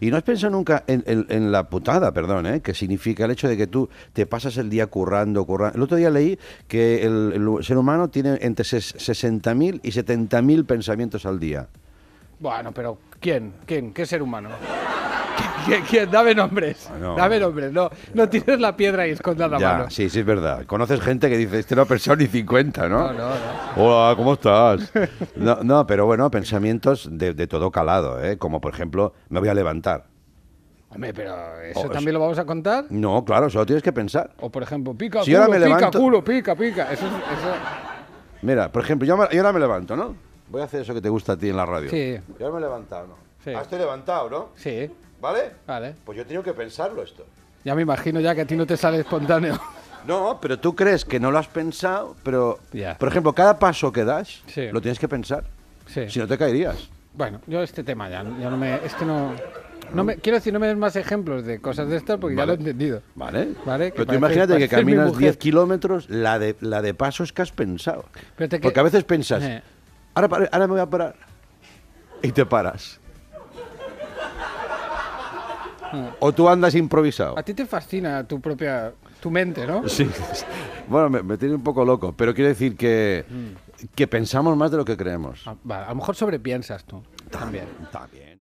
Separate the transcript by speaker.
Speaker 1: Y no has pensado nunca en, la putada, perdón, ¿eh? que significa el hecho de que tú te pasas el día currando, currando. El otro día leí que el, ser humano tiene entre 60.000 y 70.000 pensamientos al día.
Speaker 2: Bueno, pero ¿quién? ¿Quién? ¿Qué ser humano? ¿Quién, Dame nombres. Ah, Dame nombres. No, no tienes la piedra y escondas la ya, mano.
Speaker 1: Sí, sí, es verdad. Conoces gente que dice, este no ha pensado ni 50, ¿no? No, no, no. Hola, ¿cómo estás? no, no, pero bueno, pensamientos de, todo calado, ¿eh? Como por ejemplo, me voy a levantar.
Speaker 2: Hombre, pero ¿eso oh, también lo vamos a contar?
Speaker 1: No, claro, solo tienes que pensar. O por ejemplo, pica, si me pica, culo, pica, pica. Mira, por ejemplo, yo, ahora me levanto, ¿no? Voy a hacer eso que te gusta a ti en la radio. Sí. Yo ahora me he levantado, ¿no? Sí. Ah, levantado, ¿no? Sí. ¿Vale? Pues yo tengo que pensarlo esto.
Speaker 2: Ya me imagino ya que a ti no te sale espontáneo.
Speaker 1: No, pero tú crees que no lo has pensado, pero... Por ejemplo, cada paso que das, lo tienes que pensar. Si no te caerías.
Speaker 2: Bueno, yo este tema ya, ya no me... Es no... no me, quiero decir, no me des más ejemplos de cosas de estas porque ya lo he entendido.
Speaker 1: ¿Vale? Pero tú imagínate que caminas 10 kilómetros, la de, la de pasos que has pensado. Porque a veces piensas, eh. ahora, ahora me voy a parar. Y te paras. ¿O tú andas improvisado?
Speaker 2: A ti te fascina tu propia... tu mente, ¿no? Sí.
Speaker 1: Bueno, me, tiene un poco loco, pero quiero decir que, mm. que pensamos más de lo que creemos. Ah,
Speaker 2: a, a lo mejor sobrepiensas tú. También. También.